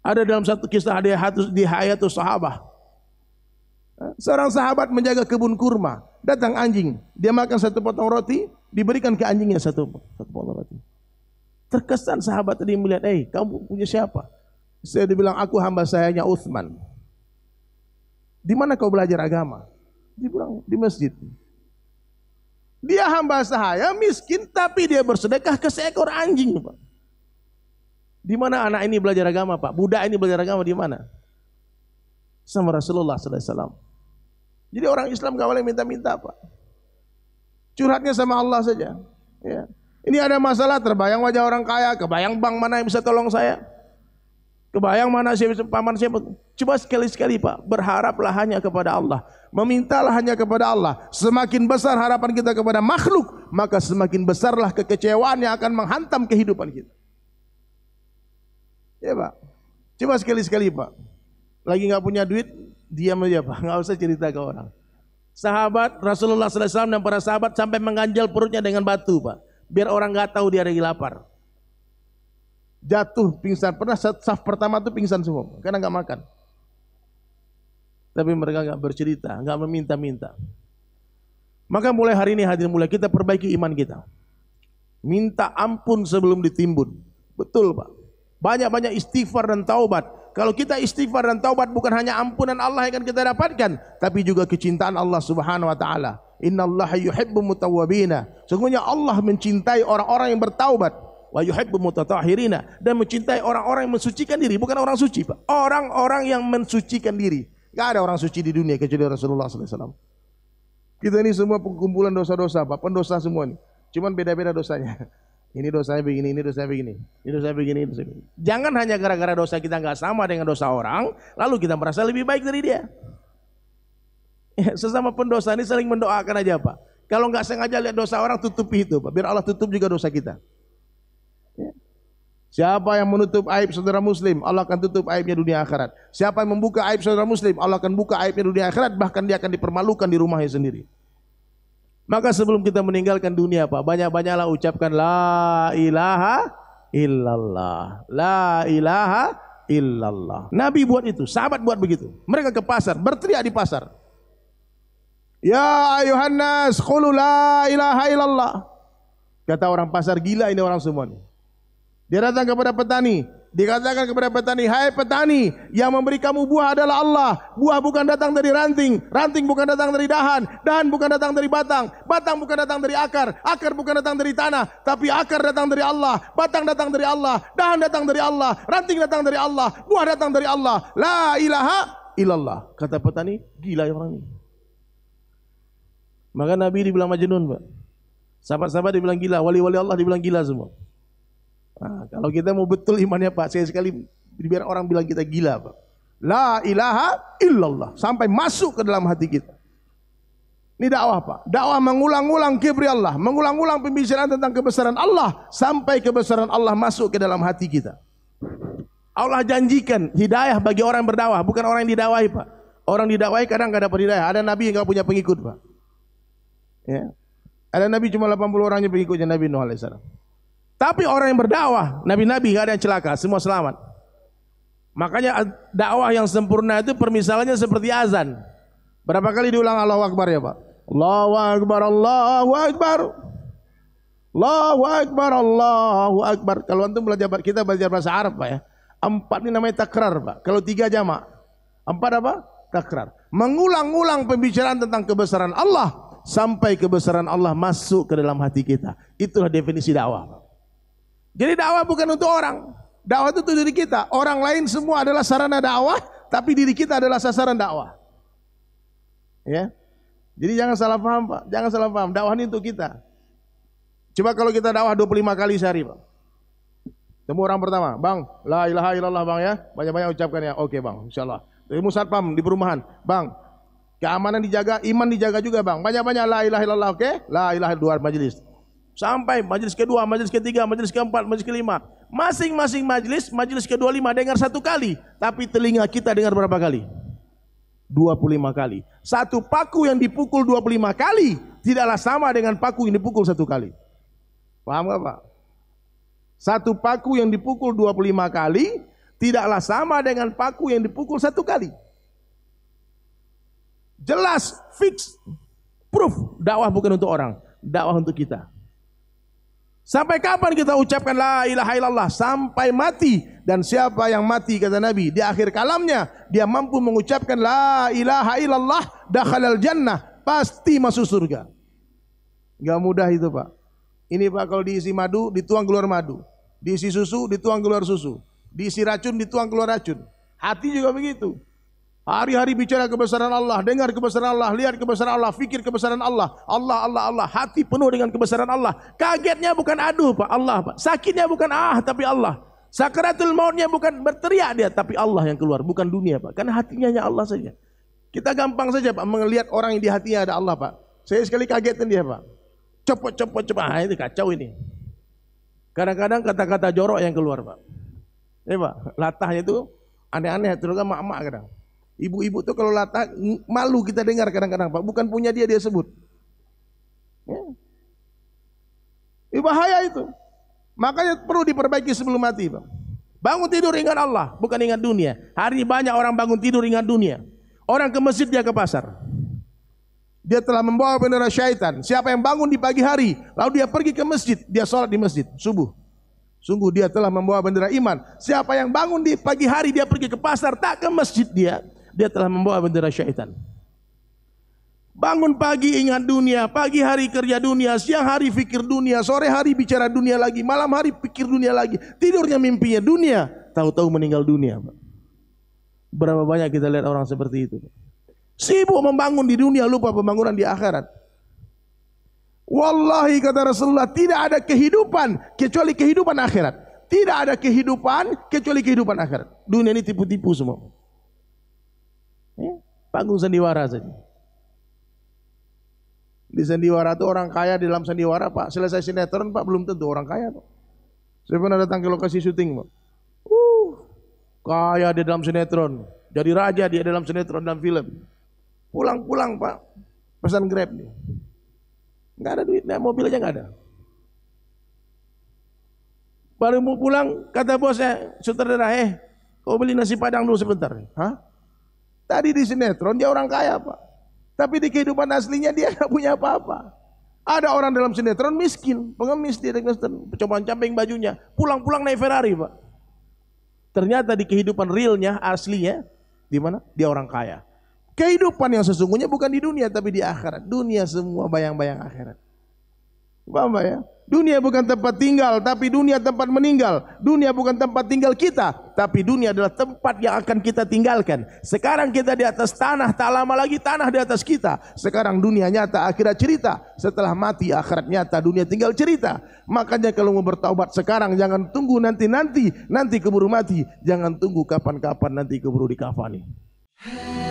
Ada dalam satu kisah di hayatus di hayatus sahabah. Seorang sahabat menjaga kebun kurma, datang anjing, dia makan satu potong roti, diberikan ke anjingnya satu satu potong roti. Terkesan sahabat tadi melihat, "Eh, kamu punya siapa?" Saya dibilang, "Aku hamba sayanya Uthman." Di mana kau belajar agama? Dibilang di masjid. Dia hamba sahaya miskin tapi dia bersedekah ke seekor anjing, Pak. Di mana anak ini belajar agama, Pak? Budak ini belajar agama di mana? Sama Rasulullah SAW. Jadi orang Islam gak boleh minta-minta, Pak. Curhatnya sama Allah saja. Ya. Ini ada masalah terbayang wajah orang kaya, kebayang bank mana yang bisa tolong saya. Kebayang mana siapa paman siapa? Coba sekali-sekali Pak, berharaplah hanya kepada Allah. Memintalah hanya kepada Allah. Semakin besar harapan kita kepada makhluk, maka semakin besarlah kekecewaan yang akan menghantam kehidupan kita. Ya Pak. cuma sekali-sekali Pak. Lagi nggak punya duit, diam aja Pak. Nggak usah cerita ke orang. Sahabat Rasulullah SAW dan para sahabat sampai mengganjal perutnya dengan batu Pak. Biar orang nggak tahu dia lagi lapar. Jatuh pingsan. Pernah saf pertama tuh pingsan semua. Karena nggak makan. Tapi mereka nggak bercerita, nggak meminta-minta. Maka mulai hari ini hadir mulai kita perbaiki iman kita. Minta ampun sebelum ditimbun. Betul Pak. Banyak-banyak istighfar dan taubat. Kalau kita istighfar dan taubat bukan hanya ampunan Allah yang akan kita dapatkan, tapi juga kecintaan Allah Subhanahu wa taala. Innallaha yuhibbu mutawwabina. Sungguhnya Allah mencintai orang-orang yang bertaubat wa yuhibbu dan mencintai orang-orang yang mensucikan diri, bukan orang suci, Pak. Orang-orang yang mensucikan diri. gak ada orang suci di dunia kecuali Rasulullah sallallahu alaihi wasallam. Kita ini semua pengkumpulan dosa-dosa, Pak. Pendosa semua ini Cuman beda-beda dosanya. Ini dosanya begini, ini dosanya begini, ini dosanya begini, ini dosanya begini. Jangan hanya gara-gara dosa kita nggak sama dengan dosa orang, lalu kita merasa lebih baik dari dia. Ya, sesama pendosa ini saling mendoakan aja Pak. Kalau nggak sengaja lihat dosa orang tutupi itu Pak. Biar Allah tutup juga dosa kita. Ya. Siapa yang menutup aib saudara muslim, Allah akan tutup aibnya dunia akhirat. Siapa yang membuka aib saudara muslim, Allah akan buka aibnya dunia akhirat, bahkan dia akan dipermalukan di rumahnya sendiri. Maka sebelum kita meninggalkan dunia Pak, banyak-banyaklah ucapkan la ilaha illallah. La ilaha illallah. Nabi buat itu, sahabat buat begitu. Mereka ke pasar, berteriak di pasar. Ya ayuhan nas, qulu la ilaha illallah. Kata orang pasar gila ini orang semua. Dia datang kepada petani, Dikatakan kepada petani, "Hai petani, yang memberi kamu buah adalah Allah. Buah bukan datang dari ranting, ranting bukan datang dari dahan, dahan bukan datang dari batang, batang bukan datang dari akar, akar bukan datang dari tanah, tapi akar datang dari Allah, batang datang dari Allah, dahan datang dari Allah, ranting datang dari Allah, buah datang dari Allah. La ilaha illallah." Kata petani, "Gila ya orang ini." Maka Nabi dibilang majnun, Pak. Sahabat-sahabat dibilang gila, wali-wali Allah dibilang gila semua. Nah, kalau kita mau betul imannya Pak, saya sekali biar orang bilang kita gila Pak. La ilaha illallah. Sampai masuk ke dalam hati kita. Ini dakwah Pak. Dakwah mengulang-ulang kibri Allah. Mengulang-ulang pembicaraan tentang kebesaran Allah. Sampai kebesaran Allah masuk ke dalam hati kita. Allah janjikan hidayah bagi orang yang berdakwah. Bukan orang yang didakwahi Pak. Orang didakwahi kadang nggak dapat hidayah. Ada Nabi yang gak punya pengikut Pak. Ya. Ada Nabi cuma 80 orangnya pengikutnya Nabi Nuh alaihissalam. Tapi orang yang berdakwah, nabi-nabi gak ada yang celaka, semua selamat. Makanya dakwah yang sempurna itu permisalannya seperti azan. Berapa kali diulang Allahu Akbar ya Pak? Allahu Akbar, Allahu Akbar. Allahu Akbar, Allahu Akbar. Kalau antum belajar kita belajar bahasa Arab Pak ya. Empat ini namanya takrar Pak. Kalau tiga jamak. Empat apa? Takrar. Mengulang-ulang pembicaraan tentang kebesaran Allah sampai kebesaran Allah masuk ke dalam hati kita. Itulah definisi dakwah. Pak. Jadi dakwah bukan untuk orang. Dakwah itu untuk diri kita. Orang lain semua adalah sarana dakwah, tapi diri kita adalah sasaran dakwah. Ya. Jadi jangan salah paham, Pak. Jangan salah paham. Dakwah ini untuk kita. Coba kalau kita dakwah 25 kali sehari, Pak. Temu orang pertama, Bang, la ilaha illallah, Bang ya. Banyak-banyak ucapkan ya. Oke, Bang, insyaallah. Temu satpam di perumahan, Bang. Keamanan dijaga, iman dijaga juga, Bang. Banyak-banyak la ilaha illallah, oke? La ilaha di luar majelis. Sampai majelis kedua, majelis ketiga, majelis keempat, majelis kelima. Masing-masing majelis, majelis kedua lima dengar satu kali. Tapi telinga kita dengar berapa kali? 25 kali. Satu paku yang dipukul 25 kali tidaklah sama dengan paku yang dipukul satu kali. Paham gak Pak? Satu paku yang dipukul 25 kali tidaklah sama dengan paku yang dipukul satu kali. Jelas, fix, proof. Dakwah bukan untuk orang, dakwah untuk kita. Sampai kapan kita ucapkan la ilaha illallah? Sampai mati. Dan siapa yang mati kata Nabi? Di akhir kalamnya dia mampu mengucapkan la ilaha illallah al jannah. Pasti masuk surga. Gak mudah itu pak. Ini pak kalau diisi madu dituang keluar madu. Diisi susu dituang keluar susu. Diisi racun dituang keluar racun. Hati juga begitu. Hari-hari bicara kebesaran Allah, dengar kebesaran Allah, lihat kebesaran Allah, fikir kebesaran Allah. Allah, Allah, Allah. Hati penuh dengan kebesaran Allah. Kagetnya bukan aduh Pak, Allah Pak. Sakitnya bukan ah tapi Allah. Sakaratul mautnya bukan berteriak dia, tapi Allah yang keluar, bukan dunia Pak. Karena hatinya hanya Allah saja. Kita gampang saja Pak, melihat orang yang di hatinya ada Allah Pak. Saya sekali kagetin dia Pak. Cepat, cepat, cepat. Ah, ini kacau ini. Kadang-kadang kata-kata jorok yang keluar Pak. ini eh, Pak, latahnya itu aneh-aneh, terutama mak-mak kadang. Ibu-ibu tuh kalau latah malu kita dengar kadang-kadang Pak, bukan punya dia dia sebut. Ya. bahaya itu. Makanya perlu diperbaiki sebelum mati, pak. Bangun tidur ingat Allah, bukan ingat dunia. Hari ini banyak orang bangun tidur ingat dunia. Orang ke masjid dia ke pasar. Dia telah membawa bendera syaitan. Siapa yang bangun di pagi hari, lalu dia pergi ke masjid, dia sholat di masjid subuh. Sungguh dia telah membawa bendera iman. Siapa yang bangun di pagi hari dia pergi ke pasar tak ke masjid dia, dia telah membawa bendera syaitan. Bangun pagi ingat dunia, pagi hari kerja dunia, siang hari pikir dunia, sore hari bicara dunia lagi, malam hari pikir dunia lagi. Tidurnya mimpinya dunia, tahu-tahu meninggal dunia. Berapa banyak kita lihat orang seperti itu. Sibuk membangun di dunia, lupa pembangunan di akhirat. Wallahi kata Rasulullah, tidak ada kehidupan kecuali kehidupan akhirat. Tidak ada kehidupan kecuali kehidupan akhirat. Dunia ini tipu-tipu semua. Ya, panggung sandiwara saja. Di sandiwara itu orang kaya di dalam sandiwara pak. Selesai sinetron pak belum tentu orang kaya pak. Saya pernah datang ke lokasi syuting pak. Uh, kaya di dalam sinetron. Jadi raja dia dalam sinetron dan film. Pulang-pulang pak. Pesan grab nih. Nggak ada duit, naik mobil aja nggak ada. Baru mau pulang, kata bosnya, sutradara, eh, kau beli nasi padang dulu sebentar. Hah? Tadi di sinetron dia orang kaya pak. Tapi di kehidupan aslinya dia nggak punya apa-apa. Ada orang dalam sinetron miskin, pengemis dia Kristen, percobaan camping bajunya, pulang-pulang naik Ferrari pak. Ternyata di kehidupan realnya, aslinya, di mana? Dia orang kaya. Kehidupan yang sesungguhnya bukan di dunia tapi di akhirat. Dunia semua bayang-bayang akhirat. Paham ya? Dunia bukan tempat tinggal, tapi dunia tempat meninggal. Dunia bukan tempat tinggal kita, tapi dunia adalah tempat yang akan kita tinggalkan. Sekarang kita di atas tanah, tak lama lagi tanah di atas kita. Sekarang dunia nyata, akhirat cerita. Setelah mati, akhirat nyata, dunia tinggal cerita. Makanya kalau mau bertaubat sekarang, jangan tunggu nanti-nanti, nanti keburu mati. Jangan tunggu kapan-kapan, nanti keburu dikafani. Hey.